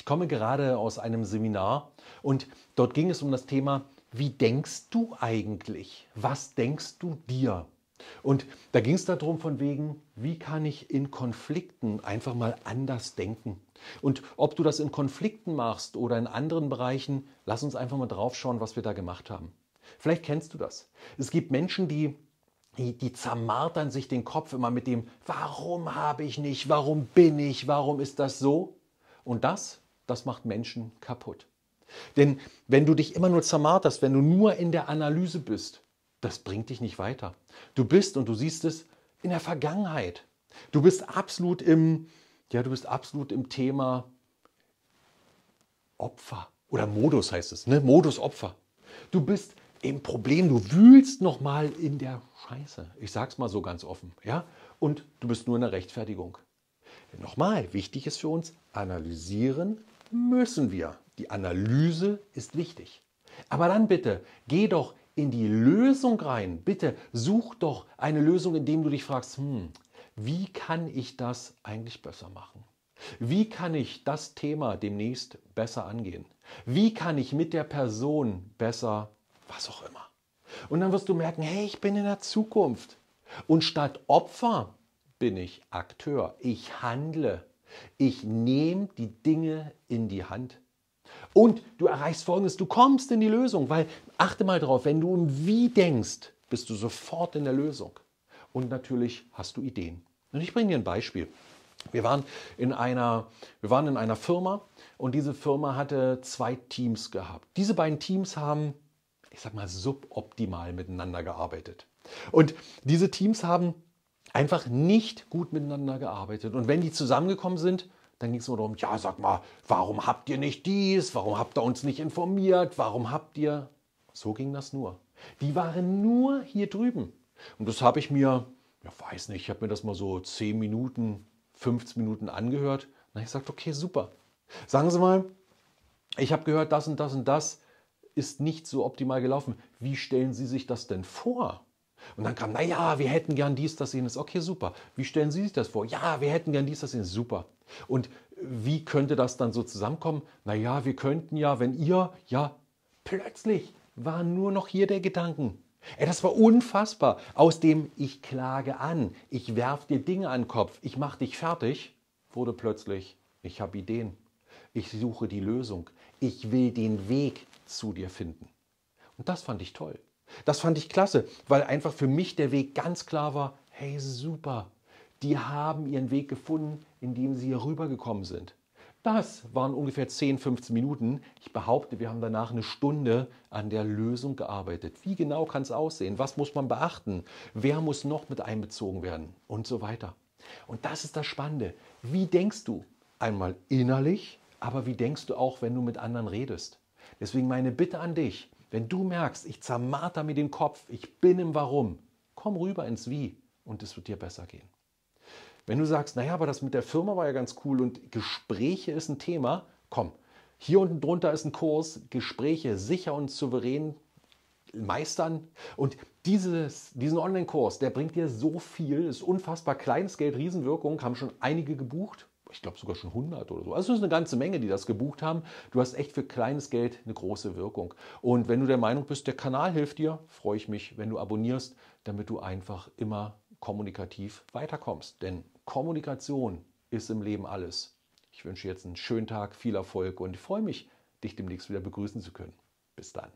Ich komme gerade aus einem Seminar und dort ging es um das Thema, wie denkst du eigentlich? Was denkst du dir? Und da ging es darum von wegen, wie kann ich in Konflikten einfach mal anders denken? Und ob du das in Konflikten machst oder in anderen Bereichen, lass uns einfach mal drauf schauen, was wir da gemacht haben. Vielleicht kennst du das. Es gibt Menschen, die die, die zermartern sich den Kopf immer mit dem, warum habe ich nicht, warum bin ich, warum ist das so? Und das das macht Menschen kaputt. Denn wenn du dich immer nur zermarterst, wenn du nur in der Analyse bist, das bringt dich nicht weiter. Du bist, und du siehst es, in der Vergangenheit. Du bist absolut im, ja, du bist absolut im Thema Opfer oder Modus heißt es, ne? Modus Opfer. Du bist im Problem, du wühlst nochmal in der Scheiße. Ich sag's mal so ganz offen, ja? Und du bist nur in der Rechtfertigung. Nochmal, wichtig ist für uns, analysieren, müssen wir. Die Analyse ist wichtig. Aber dann bitte, geh doch in die Lösung rein. Bitte such doch eine Lösung, indem du dich fragst, hm, wie kann ich das eigentlich besser machen? Wie kann ich das Thema demnächst besser angehen? Wie kann ich mit der Person besser, was auch immer? Und dann wirst du merken, hey, ich bin in der Zukunft. Und statt Opfer bin ich Akteur. Ich handle. Ich nehme die Dinge in die Hand. Und du erreichst Folgendes, du kommst in die Lösung, weil achte mal drauf, wenn du im Wie denkst, bist du sofort in der Lösung. Und natürlich hast du Ideen. Und ich bringe dir ein Beispiel. Wir waren, in einer, wir waren in einer Firma und diese Firma hatte zwei Teams gehabt. Diese beiden Teams haben, ich sag mal, suboptimal miteinander gearbeitet. Und diese Teams haben einfach nicht gut miteinander gearbeitet. Und wenn die zusammengekommen sind, dann ging es nur darum, ja, sag mal, warum habt ihr nicht dies? Warum habt ihr uns nicht informiert? Warum habt ihr... So ging das nur. Die waren nur hier drüben. Und das habe ich mir, ja, weiß nicht, ich habe mir das mal so 10 Minuten, 15 Minuten angehört. Na, ich sagte, okay, super. Sagen Sie mal, ich habe gehört, das und das und das ist nicht so optimal gelaufen. Wie stellen Sie sich das denn vor? Und dann kam, naja, wir hätten gern dies, das, jenes. Okay, super. Wie stellen Sie sich das vor? Ja, wir hätten gern dies, das, jenes. Super. Und wie könnte das dann so zusammenkommen? Naja, wir könnten ja, wenn ihr, ja, plötzlich war nur noch hier der Gedanken. Ey, das war unfassbar. Aus dem ich klage an, ich werf dir Dinge an den Kopf, ich mach dich fertig, wurde plötzlich, ich habe Ideen, ich suche die Lösung, ich will den Weg zu dir finden. Und das fand ich toll. Das fand ich klasse, weil einfach für mich der Weg ganz klar war, hey super, die haben ihren Weg gefunden, indem sie hier rübergekommen sind. Das waren ungefähr 10, 15 Minuten. Ich behaupte, wir haben danach eine Stunde an der Lösung gearbeitet. Wie genau kann es aussehen? Was muss man beachten? Wer muss noch mit einbezogen werden? Und so weiter. Und das ist das Spannende. Wie denkst du? Einmal innerlich, aber wie denkst du auch, wenn du mit anderen redest? Deswegen meine Bitte an dich, wenn du merkst, ich zermarter mir den Kopf, ich bin im Warum, komm rüber ins Wie und es wird dir besser gehen. Wenn du sagst, naja, aber das mit der Firma war ja ganz cool und Gespräche ist ein Thema, komm, hier unten drunter ist ein Kurs, Gespräche sicher und souverän meistern. Und dieses, diesen Online-Kurs, der bringt dir so viel, ist unfassbar kleines Geld, Riesenwirkung, haben schon einige gebucht ich glaube sogar schon 100 oder so. Also es ist eine ganze Menge, die das gebucht haben. Du hast echt für kleines Geld eine große Wirkung. Und wenn du der Meinung bist, der Kanal hilft dir, freue ich mich, wenn du abonnierst, damit du einfach immer kommunikativ weiterkommst. Denn Kommunikation ist im Leben alles. Ich wünsche jetzt einen schönen Tag, viel Erfolg und ich freue mich, dich demnächst wieder begrüßen zu können. Bis dann.